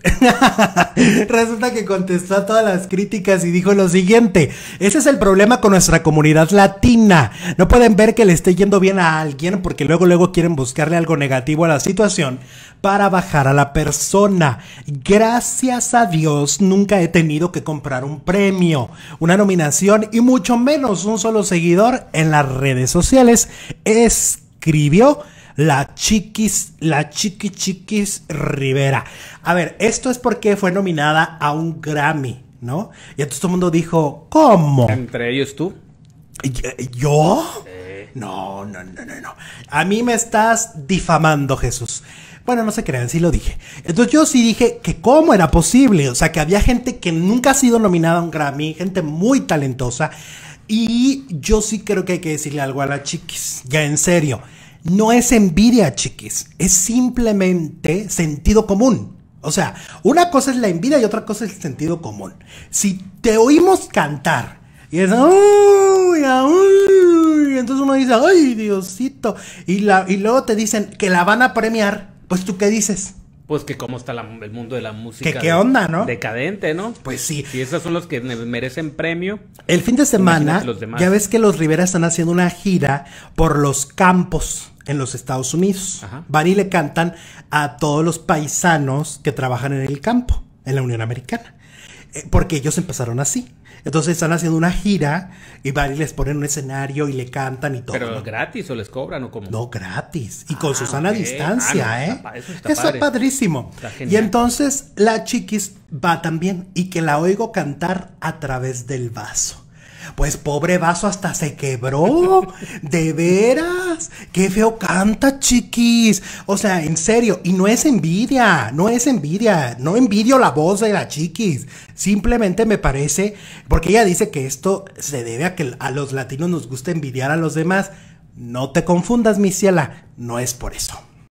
Resulta que contestó a todas las críticas y dijo lo siguiente, ese es el problema con nuestra comunidad latina, no pueden ver que le esté yendo bien a alguien porque luego luego quieren buscarle algo negativo a la situación para bajar a la persona. Gracias a Dios nunca he tenido que comprar un premio, una nominación y mucho menos un solo seguidor en las redes sociales, escribió la chiquis, la chiqui chiquis Rivera. A ver, esto es porque fue nominada a un Grammy, ¿no? Y entonces todo el mundo dijo, ¿cómo? Entre ellos tú. Eh, ¿Yo? No, no, no, no, no. A mí me estás difamando, Jesús. Bueno, no se crean, sí lo dije. Entonces yo sí dije que cómo era posible, o sea, que había gente que nunca ha sido nominada a un Grammy, gente muy talentosa, y yo sí creo que hay que decirle algo a la chiquis, ya en serio no es envidia, chiquis, es simplemente sentido común. O sea, una cosa es la envidia y otra cosa es el sentido común. Si te oímos cantar y es, ah, entonces uno dice, ay, Diosito, y luego te dicen que la van a premiar, pues tú qué dices? pues que cómo está el mundo de la música. ¿Qué, onda, no? Decadente, ¿no? Pues sí. Y esos son los que merecen premio. El fin de semana, ya ves que los Rivera están haciendo una gira por los campos en los Estados Unidos. Van y le cantan a todos los paisanos que trabajan en el campo, en la Unión Americana. Eh, porque ellos empezaron así. Entonces están haciendo una gira y van y les ponen un escenario y le cantan y todo. ¿Pero gratis o les cobran o cómo? No, gratis. Y con ah, Susana a distancia, ah, ¿eh? eso está, es padrísimo. y entonces la chiquis va también y que la oigo cantar a través del vaso. Pues pobre vaso hasta se quebró. De veras. Qué feo canta, chiquis. O sea, en serio. Y no es envidia. No es envidia. No envidio la voz de la chiquis. Simplemente me parece. Porque ella dice que esto se debe a que a los latinos nos gusta envidiar a los demás. No te confundas, mi ciela. No es por eso.